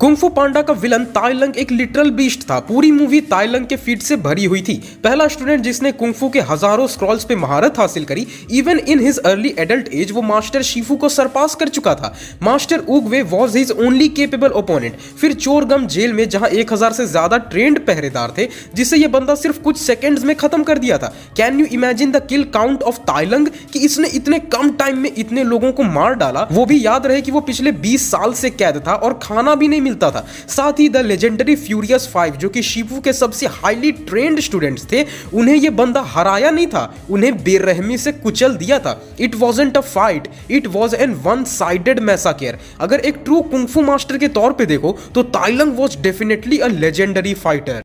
kung fu पांडा का villain ताइलंग एक literal beast था पूरी मूवी ताइलंग के फीट से भरी हुई थी पहला स्टूडेंट जिसने कुंफू के हजारों स्क्रॉल्स पे महारत हासिल करी even in his early adult age वो मास्टर शिफू को सरपास कर चुका था master Oogway was his only capable opponent फिर चोरगम जेल में जहां एक हजार से ज्यादा ट्रेंड पहरेदार थे जिसे ये बंदा सिर्फ कुछ सेकेंड्स में खत्म कर दिया था can you imagine the kill count of Tai Lung कि इसने इतने कम टाइम में इतने लोगों को मार डाला वो भी याद रहे कि वो पिछले बीस साल से कैद था और खाना भी नहीं मिलता था साथ ही द लेजेंडरी फ्यूरियस फाइव जो कि शिपू के सबसे हाईली ट्रेंड स्टूडेंट्स थे उन्हें ये बंदा हराया नहीं था उन्हें बेरहमी से कुचल दिया था it wasn't a fight it was an one sided massacre अगर एक ट्रू कुंफू मास्टर के तौर पर देखो तो Tai Lung was definitely a legendary fighter